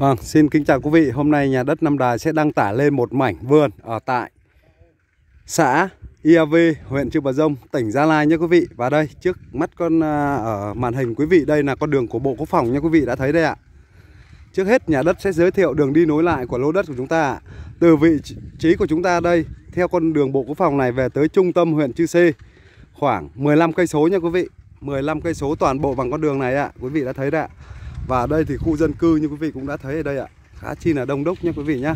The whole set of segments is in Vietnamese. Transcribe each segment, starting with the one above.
Vâng, xin kính chào quý vị. Hôm nay nhà đất Nam Đài sẽ đăng tải lên một mảnh vườn ở tại xã IAV, huyện Chư Bà Dông, tỉnh Gia Lai nha quý vị. Và đây, trước mắt con à, ở màn hình quý vị, đây là con đường của Bộ Quốc phòng nha quý vị đã thấy đây ạ. Trước hết nhà đất sẽ giới thiệu đường đi nối lại của lô đất của chúng ta Từ vị trí của chúng ta đây, theo con đường Bộ Quốc phòng này về tới trung tâm huyện Chư Sê khoảng 15 cây số nha quý vị. 15 cây số toàn bộ bằng con đường này ạ. Quý vị đã thấy đấy ạ. Và ở đây thì khu dân cư như quý vị cũng đã thấy ở đây ạ Khá chi là đông đúc nha quý vị nhá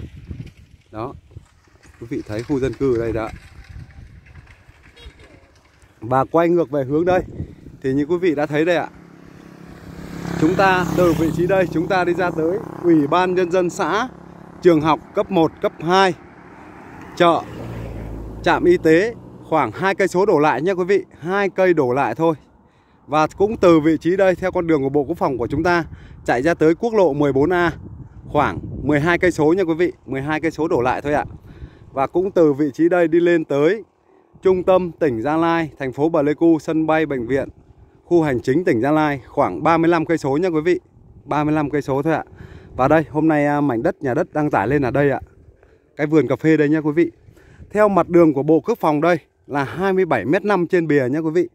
Đó Quý vị thấy khu dân cư ở đây đã Và quay ngược về hướng đây Thì như quý vị đã thấy đây ạ Chúng ta từ vị trí đây chúng ta đi ra tới Ủy ban Nhân dân xã Trường học cấp 1, cấp 2 Chợ Trạm y tế khoảng hai cây số đổ lại nha quý vị hai cây đổ lại thôi và cũng từ vị trí đây theo con đường của Bộ Quốc phòng của chúng ta chạy ra tới quốc lộ 14A khoảng 12 cây số nha quý vị, 12 cây số đổ lại thôi ạ. Và cũng từ vị trí đây đi lên tới trung tâm tỉnh Gia Lai, thành phố Pleiku, sân bay bệnh viện, khu hành chính tỉnh Gia Lai khoảng 35 cây số nha quý vị. 35 cây số thôi ạ. Và đây, hôm nay à, mảnh đất nhà đất đang tải lên ở đây ạ. Cái vườn cà phê đây nha quý vị. Theo mặt đường của Bộ Quốc phòng đây là 27 m5 trên bìa nha quý vị.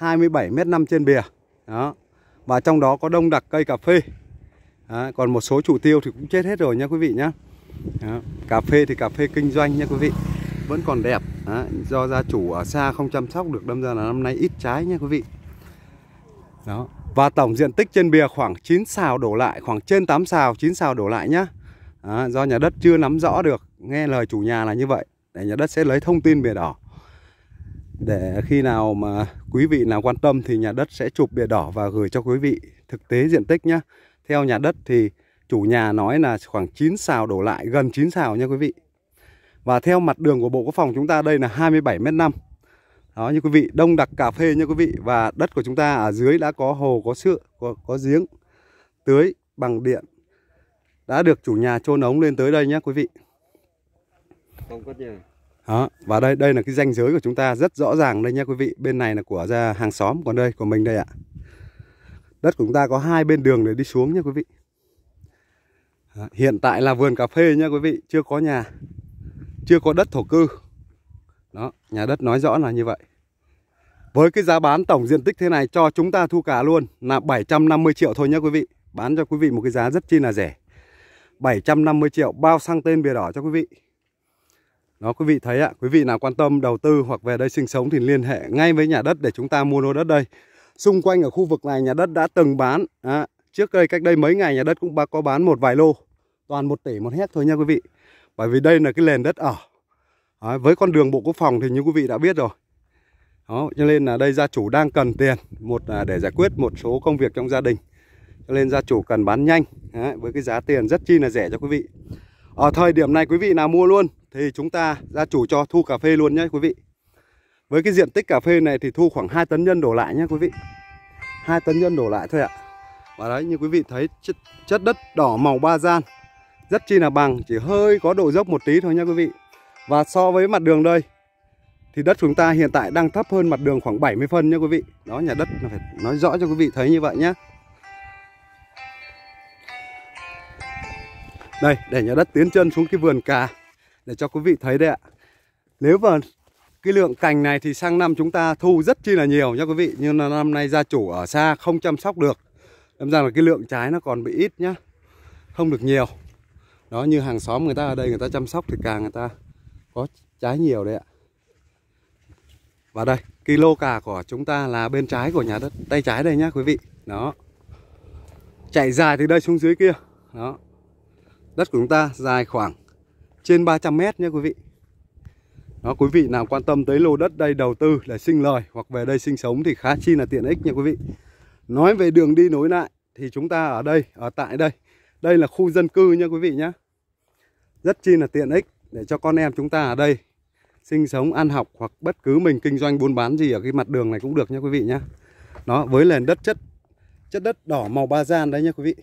27 m năm trên bìa. Đó. Và trong đó có đông đặc cây cà phê. Đó. Còn một số chủ tiêu thì cũng chết hết rồi nha quý vị nhá. Đó. Cà phê thì cà phê kinh doanh nha quý vị. Vẫn còn đẹp. Đó. Do gia chủ ở xa không chăm sóc được đâm ra là năm nay ít trái nha quý vị. Đó. Và tổng diện tích trên bìa khoảng 9 xào đổ lại, khoảng trên 8 xào, 9 xào đổ lại nhá. À, do nhà đất chưa nắm rõ được, nghe lời chủ nhà là như vậy. Để nhà đất sẽ lấy thông tin bìa đỏ để khi nào mà quý vị nào quan tâm thì nhà đất sẽ chụp bìa đỏ và gửi cho quý vị thực tế diện tích nhé. Theo nhà đất thì chủ nhà nói là khoảng 9 xào đổ lại, gần 9 xào nha quý vị. Và theo mặt đường của Bộ Quốc phòng chúng ta đây là 27 m năm Đó như quý vị, đông đặc cà phê nha quý vị và đất của chúng ta ở dưới đã có hồ, có sữa, có, có giếng tưới bằng điện. Đã được chủ nhà chôn ống lên tới đây nhé quý vị. Không có nhà. Đó, và đây đây là cái ranh giới của chúng ta rất rõ ràng đây nha quý vị. Bên này là của ra hàng xóm, còn đây của mình đây ạ. Đất của chúng ta có hai bên đường để đi xuống nha quý vị. Đó, hiện tại là vườn cà phê nha quý vị, chưa có nhà. Chưa có đất thổ cư. Đó, nhà đất nói rõ là như vậy. Với cái giá bán tổng diện tích thế này cho chúng ta thu cả luôn là 750 triệu thôi nhé quý vị. Bán cho quý vị một cái giá rất chi là rẻ. 750 triệu bao sang tên bìa đỏ cho quý vị. Đó quý vị thấy ạ, quý vị nào quan tâm đầu tư hoặc về đây sinh sống thì liên hệ ngay với nhà đất để chúng ta mua lô đất đây. Xung quanh ở khu vực này nhà đất đã từng bán. À, trước đây cách đây mấy ngày nhà đất cũng có bán một vài lô. Toàn 1 tỷ một hect thôi nha quý vị. Bởi vì đây là cái nền đất ở. À, với con đường Bộ Quốc phòng thì như quý vị đã biết rồi. Đó, cho nên là đây gia chủ đang cần tiền một là để giải quyết một số công việc trong gia đình. Cho nên gia chủ cần bán nhanh đấy, với cái giá tiền rất chi là rẻ cho quý vị. Ở thời điểm này quý vị nào mua luôn thì chúng ta gia chủ cho thu cà phê luôn nhé quý vị. Với cái diện tích cà phê này thì thu khoảng 2 tấn nhân đổ lại nhé quý vị. 2 tấn nhân đổ lại thôi ạ. Và đấy như quý vị thấy chất, chất đất đỏ màu ba gian rất chi là bằng, chỉ hơi có độ dốc một tí thôi nha quý vị. Và so với mặt đường đây thì đất chúng ta hiện tại đang thấp hơn mặt đường khoảng 70 phân nha quý vị. Đó nhà đất phải nói rõ cho quý vị thấy như vậy nhé. Đây, để nhà đất tiến chân xuống cái vườn cà để cho quý vị thấy đấy ạ. Nếu mà cái lượng cành này thì sang năm chúng ta thu rất chi là nhiều nha quý vị, nhưng là năm nay gia chủ ở xa không chăm sóc được. Làm rằng là cái lượng trái nó còn bị ít nhá. Không được nhiều. Đó như hàng xóm người ta ở đây người ta chăm sóc thì càng người ta có trái nhiều đấy ạ. Và đây, cái lô cà của chúng ta là bên trái của nhà đất, tay trái đây nhá quý vị. Đó. Chạy dài từ đây xuống dưới kia. Đó. Đất của chúng ta dài khoảng trên 300 mét nhé quý vị. Đó, quý vị nào quan tâm tới lô đất đây đầu tư để sinh lời hoặc về đây sinh sống thì khá chi là tiện ích nha quý vị. Nói về đường đi nối lại thì chúng ta ở đây, ở tại đây. Đây là khu dân cư nha quý vị nhé. Rất chi là tiện ích để cho con em chúng ta ở đây sinh sống, ăn học hoặc bất cứ mình kinh doanh buôn bán gì ở cái mặt đường này cũng được nha quý vị nhé. Đó, với nền đất chất chất đất đỏ màu ba gian đấy nha quý vị.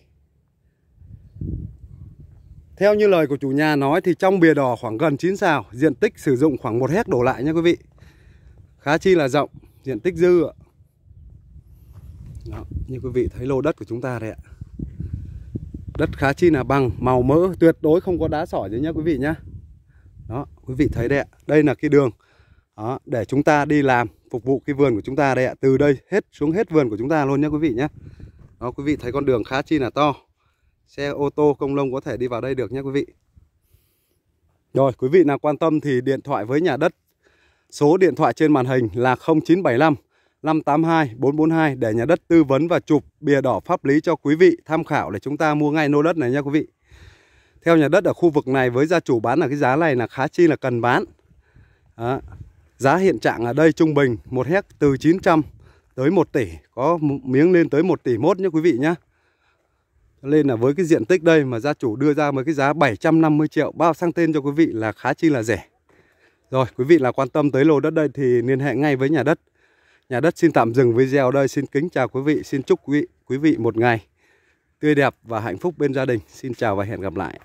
Theo như lời của chủ nhà nói thì trong bìa đỏ khoảng gần 9 xào, diện tích sử dụng khoảng 1 hecta đổ lại nha quý vị. Khá chi là rộng, diện tích dư ạ. Đó, như quý vị thấy lô đất của chúng ta đây ạ. Đất khá chi là bằng, màu mỡ, tuyệt đối không có đá sỏi đấy nha quý vị nhá. Đó, quý vị thấy đây, ạ. Đây là cái đường đó, để chúng ta đi làm phục vụ cái vườn của chúng ta đây ạ. Từ đây hết xuống hết vườn của chúng ta luôn nhá quý vị nhá. Đó quý vị thấy con đường khá chi là to xe ô tô công lông có thể đi vào đây được nhé quý vị. Rồi, quý vị nào quan tâm thì điện thoại với nhà đất. Số điện thoại trên màn hình là 0975 582 442 để nhà đất tư vấn và chụp bìa đỏ pháp lý cho quý vị tham khảo để chúng ta mua ngay nô đất này nha quý vị. Theo nhà đất ở khu vực này với gia chủ bán ở cái giá này là khá chi là cần bán. Đó. Giá hiện trạng ở đây trung bình một hecta từ 900 tới 1 tỷ, có miếng lên tới 1 tỷ mốt nhé quý vị nhé. Nên là với cái diện tích đây mà gia chủ đưa ra với cái giá 750 triệu bao sang tên cho quý vị là khá chi là rẻ. Rồi, quý vị là quan tâm tới lô đất đây thì liên hệ ngay với nhà đất. Nhà đất xin tạm dừng video đây. Xin kính chào quý vị, xin chúc quý vị, quý vị một ngày tươi đẹp và hạnh phúc bên gia đình. Xin chào và hẹn gặp lại.